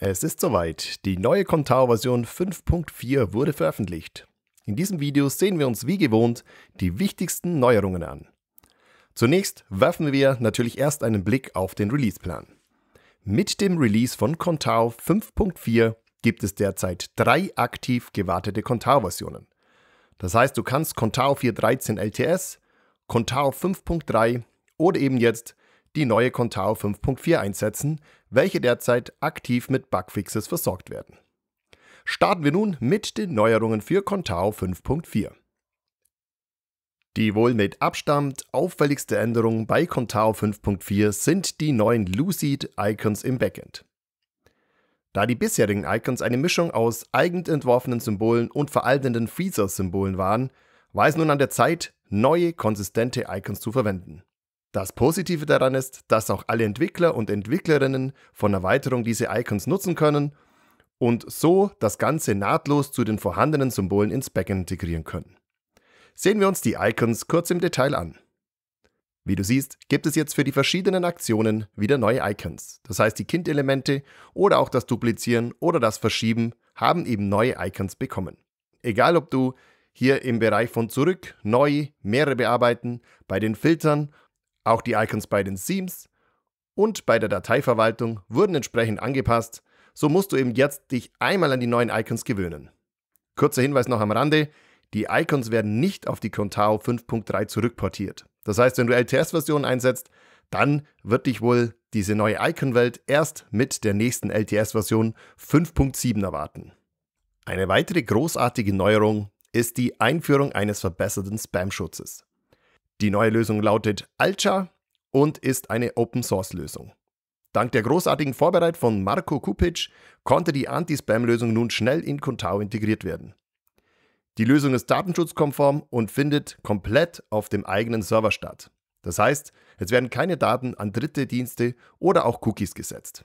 Es ist soweit. Die neue Contao-Version 5.4 wurde veröffentlicht. In diesem Video sehen wir uns wie gewohnt die wichtigsten Neuerungen an. Zunächst werfen wir natürlich erst einen Blick auf den Releaseplan. Mit dem Release von Contao 5.4 gibt es derzeit drei aktiv gewartete Contao-Versionen. Das heißt, du kannst Contao 4.13 LTS, Contao 5.3 oder eben jetzt die neue Contao 5.4 einsetzen, welche derzeit aktiv mit Bugfixes versorgt werden. Starten wir nun mit den Neuerungen für Contao 5.4. Die wohl mit Abstand auffälligste Änderung bei Contao 5.4 sind die neuen Lucid-Icons im Backend. Da die bisherigen Icons eine Mischung aus eigenentworfenen Symbolen und veraltenden Freezer-Symbolen waren, war es nun an der Zeit, neue konsistente Icons zu verwenden. Das Positive daran ist, dass auch alle Entwickler und Entwicklerinnen von Erweiterung diese Icons nutzen können und so das Ganze nahtlos zu den vorhandenen Symbolen ins Backend integrieren können. Sehen wir uns die Icons kurz im Detail an. Wie du siehst, gibt es jetzt für die verschiedenen Aktionen wieder neue Icons. Das heißt, die Kindelemente oder auch das Duplizieren oder das Verschieben haben eben neue Icons bekommen. Egal ob du hier im Bereich von zurück, neu, mehrere bearbeiten, bei den Filtern auch die Icons bei den Themes und bei der Dateiverwaltung wurden entsprechend angepasst, so musst du eben jetzt dich einmal an die neuen Icons gewöhnen. Kurzer Hinweis noch am Rande, die Icons werden nicht auf die Contao 5.3 zurückportiert. Das heißt, wenn du LTS-Versionen einsetzt, dann wird dich wohl diese neue Icon-Welt erst mit der nächsten LTS-Version 5.7 erwarten. Eine weitere großartige Neuerung ist die Einführung eines verbesserten Spam-Schutzes. Die neue Lösung lautet Alcha und ist eine Open-Source-Lösung. Dank der großartigen Vorbereitung von Marco Kupic konnte die Anti-Spam-Lösung nun schnell in Contao integriert werden. Die Lösung ist datenschutzkonform und findet komplett auf dem eigenen Server statt. Das heißt, es werden keine Daten an dritte Dienste oder auch Cookies gesetzt.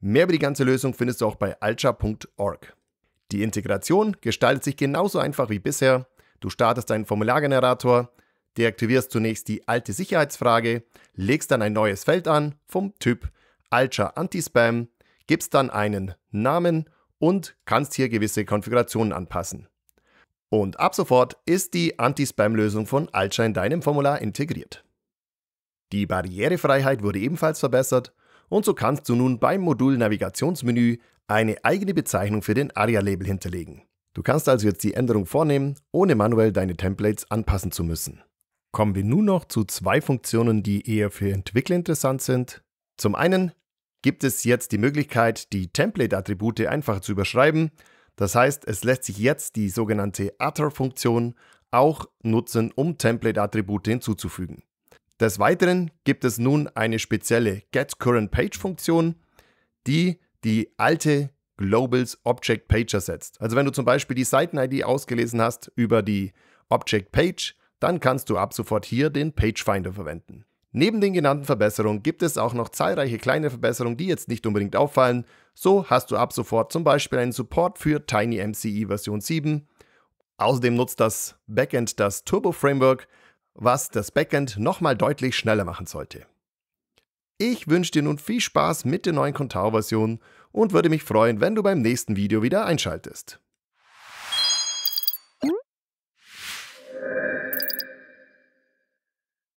Mehr über die ganze Lösung findest du auch bei alcha.org. Die Integration gestaltet sich genauso einfach wie bisher. Du startest deinen Formulargenerator, Deaktivierst zunächst die alte Sicherheitsfrage, legst dann ein neues Feld an vom Typ Alcha Anti-Spam, gibst dann einen Namen und kannst hier gewisse Konfigurationen anpassen. Und ab sofort ist die Anti-Spam-Lösung von Alcha in deinem Formular integriert. Die Barrierefreiheit wurde ebenfalls verbessert und so kannst du nun beim Modul Navigationsmenü eine eigene Bezeichnung für den ARIA-Label hinterlegen. Du kannst also jetzt die Änderung vornehmen, ohne manuell deine Templates anpassen zu müssen kommen wir nun noch zu zwei Funktionen, die eher für Entwickler interessant sind. Zum einen gibt es jetzt die Möglichkeit, die Template-Attribute einfach zu überschreiben. Das heißt, es lässt sich jetzt die sogenannte Utter-Funktion auch nutzen, um Template-Attribute hinzuzufügen. Des Weiteren gibt es nun eine spezielle GetCurrentPage-Funktion, die die alte Globals Object Page ersetzt. Also wenn du zum Beispiel die Seiten-ID ausgelesen hast über die Object Page, dann kannst du ab sofort hier den Pagefinder verwenden. Neben den genannten Verbesserungen gibt es auch noch zahlreiche kleine Verbesserungen, die jetzt nicht unbedingt auffallen. So hast du ab sofort zum Beispiel einen Support für TinyMCE Version 7. Außerdem nutzt das Backend das Turbo Framework, was das Backend nochmal deutlich schneller machen sollte. Ich wünsche dir nun viel Spaß mit der neuen Contao-Version und würde mich freuen, wenn du beim nächsten Video wieder einschaltest.